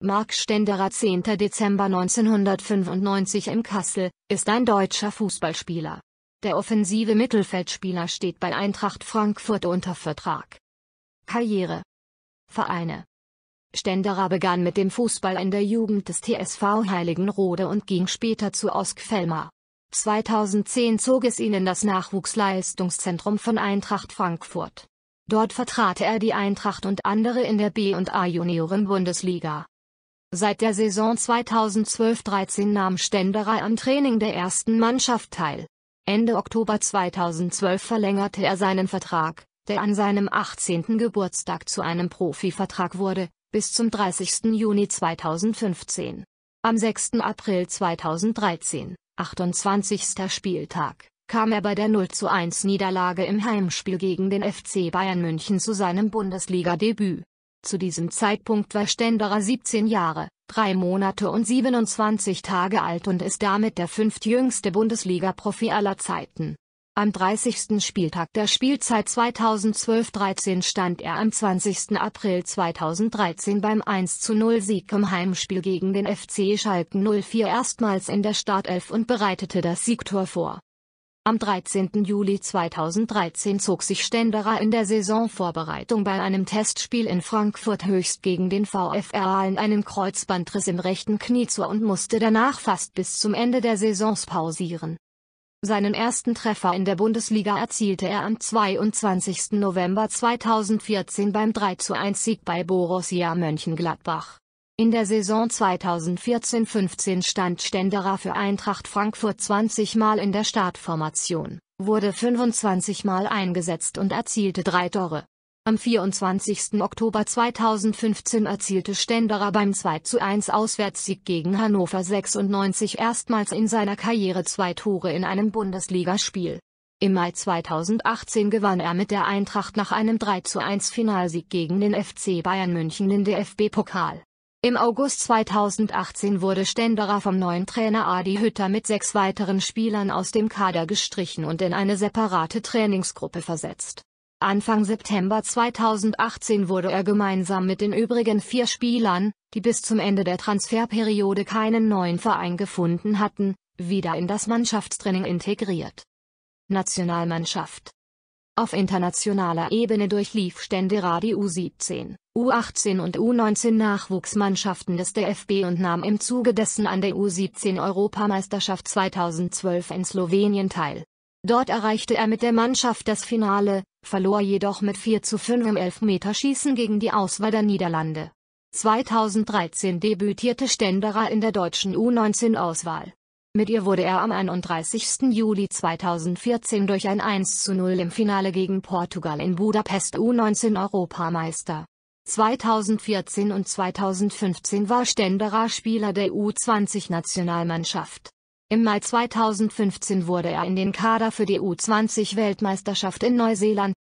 Mark Stenderer 10. Dezember 1995 im Kassel, ist ein deutscher Fußballspieler. Der offensive Mittelfeldspieler steht bei Eintracht Frankfurt unter Vertrag. Karriere Vereine Stenderer begann mit dem Fußball in der Jugend des TSV Heiligenrode und ging später zu Osk Oskfelmer. 2010 zog es ihn in das Nachwuchsleistungszentrum von Eintracht Frankfurt. Dort vertrat er die Eintracht und andere in der B- und A-Junioren-Bundesliga. Seit der Saison 2012-13 nahm Stenderei am Training der ersten Mannschaft teil. Ende Oktober 2012 verlängerte er seinen Vertrag, der an seinem 18. Geburtstag zu einem Profivertrag wurde, bis zum 30. Juni 2015. Am 6. April 2013, 28. Spieltag, kam er bei der 0 1 Niederlage im Heimspiel gegen den FC Bayern München zu seinem Bundesligadebüt. Zu diesem Zeitpunkt war Stenderer 17 Jahre, 3 Monate und 27 Tage alt und ist damit der fünftjüngste Bundesliga-Profi aller Zeiten. Am 30. Spieltag der Spielzeit 2012-13 stand er am 20. April 2013 beim 1-0-Sieg im Heimspiel gegen den FC Schalke 04 erstmals in der Startelf und bereitete das Siegtor vor. Am 13. Juli 2013 zog sich Stenderer in der Saisonvorbereitung bei einem Testspiel in Frankfurt höchst gegen den VfR in einem Kreuzbandriss im rechten Knie zu und musste danach fast bis zum Ende der Saisons pausieren. Seinen ersten Treffer in der Bundesliga erzielte er am 22. November 2014 beim 3:1 Sieg bei Borussia Mönchengladbach. In der Saison 2014-15 stand Stenderer für Eintracht Frankfurt 20 Mal in der Startformation, wurde 25 Mal eingesetzt und erzielte drei Tore. Am 24. Oktober 2015 erzielte Stenderer beim 2 1 Auswärtssieg gegen Hannover 96 erstmals in seiner Karriere zwei Tore in einem Bundesligaspiel. Im Mai 2018 gewann er mit der Eintracht nach einem 3 1 Finalsieg gegen den FC Bayern München den DFB-Pokal. Im August 2018 wurde Stenderer vom neuen Trainer Adi Hütter mit sechs weiteren Spielern aus dem Kader gestrichen und in eine separate Trainingsgruppe versetzt. Anfang September 2018 wurde er gemeinsam mit den übrigen vier Spielern, die bis zum Ende der Transferperiode keinen neuen Verein gefunden hatten, wieder in das Mannschaftstraining integriert. Nationalmannschaft Auf internationaler Ebene durchlief Stenderer die U17. U18 und U19 Nachwuchsmannschaften des DFB und nahm im Zuge dessen an der U17 Europameisterschaft 2012 in Slowenien teil. Dort erreichte er mit der Mannschaft das Finale, verlor jedoch mit 4 zu 5 im Elfmeterschießen gegen die Auswahl der Niederlande. 2013 debütierte Stenderer in der deutschen U19-Auswahl. Mit ihr wurde er am 31. Juli 2014 durch ein 1 zu 0 im Finale gegen Portugal in Budapest U19 Europameister. 2014 und 2015 war Stenderer Spieler der U20-Nationalmannschaft. Im Mai 2015 wurde er in den Kader für die U20-Weltmeisterschaft in Neuseeland